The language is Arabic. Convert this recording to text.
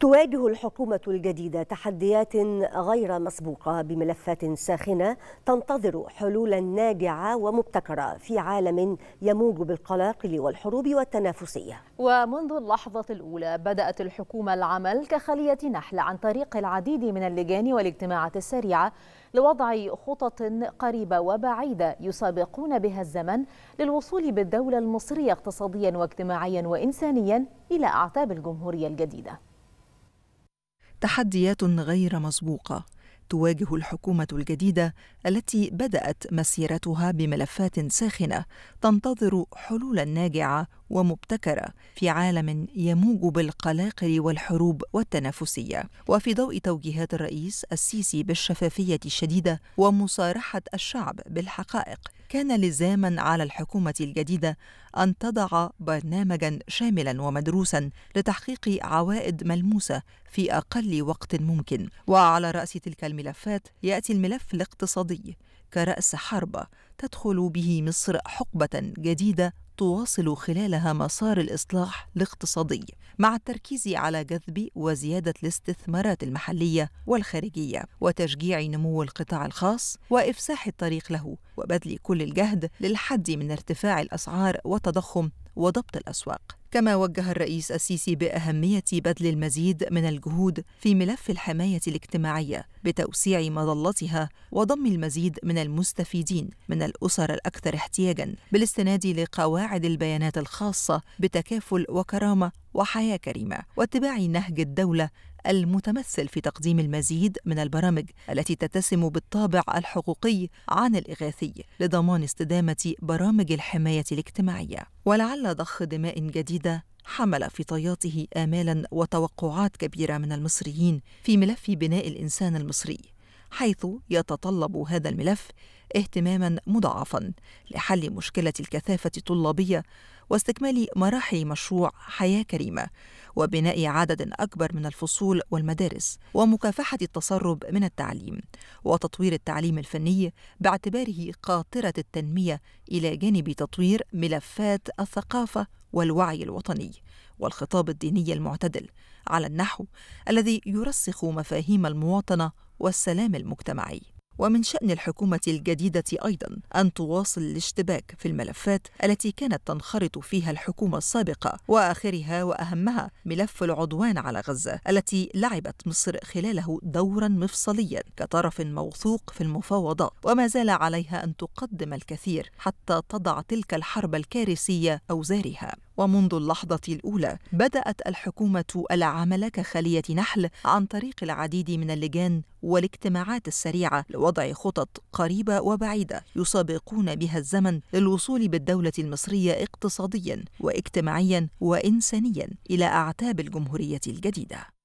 تواجه الحكومة الجديدة تحديات غير مسبوقة بملفات ساخنة تنتظر حلولا ناجعة ومبتكرة في عالم يموج بالقلاقل والحروب والتنافسية ومنذ اللحظة الأولى بدأت الحكومة العمل كخلية نحل عن طريق العديد من اللجان والاجتماعات السريعة لوضع خطط قريبة وبعيدة يسابقون بها الزمن للوصول بالدولة المصرية اقتصاديا واجتماعيا وإنسانيا إلى أعتاب الجمهورية الجديدة تحديات غير مسبوقه تواجه الحكومه الجديده التي بدات مسيرتها بملفات ساخنه تنتظر حلولا ناجعه ومبتكره في عالم يموج بالقلاقل والحروب والتنافسيه وفي ضوء توجيهات الرئيس السيسي بالشفافيه الشديده ومصارحه الشعب بالحقائق كان لزاما على الحكومة الجديدة أن تضع برنامجا شاملا ومدروسا لتحقيق عوائد ملموسة في أقل وقت ممكن وعلى رأس تلك الملفات يأتي الملف الاقتصادي كرأس حربة تدخل به مصر حقبة جديدة تواصل خلالها مسار الإصلاح الاقتصادي مع التركيز على جذب وزيادة الاستثمارات المحلية والخارجية وتشجيع نمو القطاع الخاص وإفساح الطريق له وبذل كل الجهد للحد من ارتفاع الأسعار والتضخم وضبط الأسواق كما وجه الرئيس السيسي بأهمية بذل المزيد من الجهود في ملف الحماية الاجتماعية بتوسيع مظلتها وضم المزيد من المستفيدين من الأسر الأكثر احتياجا بالاستناد لقواعد البيانات الخاصة بتكافل وكرامة وحياة كريمة واتباع نهج الدولة المتمثل في تقديم المزيد من البرامج التي تتسم بالطابع الحقوقي عن الإغاثي لضمان استدامة برامج الحماية الاجتماعية ولعل ضخ دماء جديدة حمل في طياته آمالا وتوقعات كبيرة من المصريين في ملف بناء الإنسان المصري حيث يتطلب هذا الملف اهتماما مضاعفا لحل مشكله الكثافه الطلابيه واستكمال مراحل مشروع حياه كريمه وبناء عدد اكبر من الفصول والمدارس ومكافحه التسرب من التعليم وتطوير التعليم الفني باعتباره قاطره التنميه الى جانب تطوير ملفات الثقافه والوعي الوطني والخطاب الديني المعتدل على النحو الذي يرسخ مفاهيم المواطنه والسلام المجتمعي ومن شأن الحكومة الجديدة أيضا أن تواصل الاشتباك في الملفات التي كانت تنخرط فيها الحكومة السابقة وآخرها وأهمها ملف العدوان على غزة التي لعبت مصر خلاله دورا مفصليا كطرف موثوق في المفاوضات وما زال عليها أن تقدم الكثير حتى تضع تلك الحرب الكارثية أوزارها ومنذ اللحظة الأولى بدأت الحكومة العمل كخلية نحل عن طريق العديد من اللجان والاجتماعات السريعة لوضع خطط قريبة وبعيدة يسابقون بها الزمن للوصول بالدولة المصرية اقتصاديا واجتماعيا وإنسانيا إلى أعتاب الجمهورية الجديدة